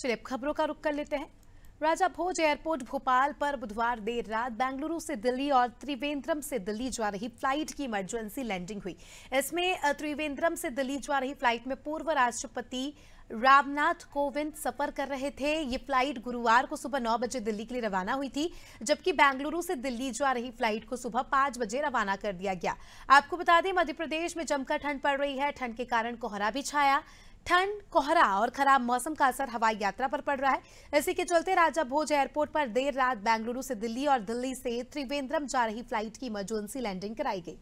चलिए खबरों का रुख कर लेते हैं राजा भोज एयरपोर्ट भोपाल पर बुधवार देर रात बेंगलुरु से दिल्ली और त्रिवेंद्रम से दिल्ली जा रही फ्लाइट की इमरजेंसी लैंडिंग हुई इसमें त्रिवेंद्रम से दिल्ली जा रही फ्लाइट में पूर्व राष्ट्रपति रामनाथ कोविंद सफर कर रहे थे ये फ्लाइट गुरुवार को सुबह नौ बजे दिल्ली के लिए रवाना हुई थी जबकि बेंगलुरु से दिल्ली जा रही फ्लाइट को सुबह पांच बजे रवाना कर दिया गया आपको बता दें मध्य प्रदेश में जमकर ठंड पड़ रही है ठंड के कारण कोहरा भी छाया ठंड कोहरा और खराब मौसम का असर हवाई यात्रा पर पड़ रहा है इसी के चलते राजा भोज एयरपोर्ट पर देर रात बेंगलुरु से दिल्ली और दिल्ली से त्रिवेंद्रम जा रही फ्लाइट की इमरजेंसी लैंडिंग कराई गई